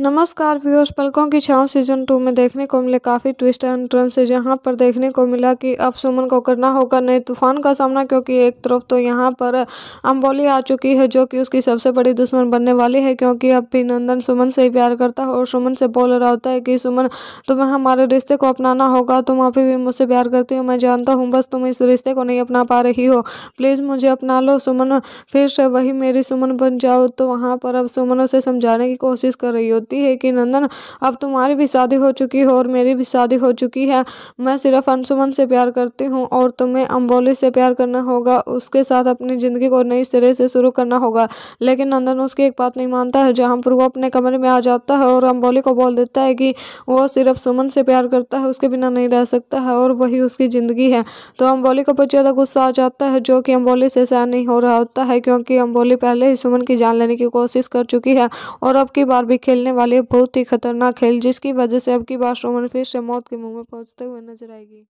नमस्कार व्यूअर्स पलकों की छाँव सीजन टू में देखने को मिले काफ़ी ट्विस्ट एंड टर्न से जहां पर देखने को मिला कि अब सुमन को करना होगा नए तूफान का सामना क्योंकि एक तरफ तो यहां पर अम्बोली आ चुकी है जो कि उसकी सबसे बड़ी दुश्मन बनने वाली है क्योंकि अब भी नंदन सुमन से ही प्यार करता है और सुमन से बोल रहा होता है कि सुमन तुम्हें हमारे रिश्ते को अपनाना होगा तुम अभी भी मुझसे प्यार करती हो मैं जानता हूँ बस तुम इस रिश्ते को नहीं अपना पा रही हो प्लीज़ मुझे अपना लो सुमन फिर से वही मेरी सुमन बन जाओ तो वहाँ पर अब सुमन उसे समझाने की कोशिश कर रही हो करती है कि नंदन अब तुम्हारी भी शादी हो चुकी है और मेरी भी शादी हो चुकी है मैं सिर्फ अंशुमन से प्यार करती हूँ और तुम्हें अम्बोली से प्यार करना होगा उसके साथ अपनी ज़िंदगी को नई सिरे से शुरू करना होगा लेकिन नंदन उसकी एक बात नहीं मानता है जहाँपुर वो अपने कमरे में आ जाता है और अम्बोली को बोल देता है कि वो सिर्फ सुमन से प्यार करता है उसके बिना नहीं रह सकता है और वही उसकी ज़िंदगी है तो अम्बोली को बहुत ज़्यादा गुस्सा आ जाता है जो कि अम्बोली से सहन नहीं हो रहा होता है क्योंकि अम्बोली पहले ही सुमन की जान लेने की कोशिश कर चुकी है और अब की बार भी खेलने वाली बहुत ही खतरनाक खेल जिसकी वजह से की बार सुमन फिर से मौत के मुंह में पहुंचते हुए नजर आएगी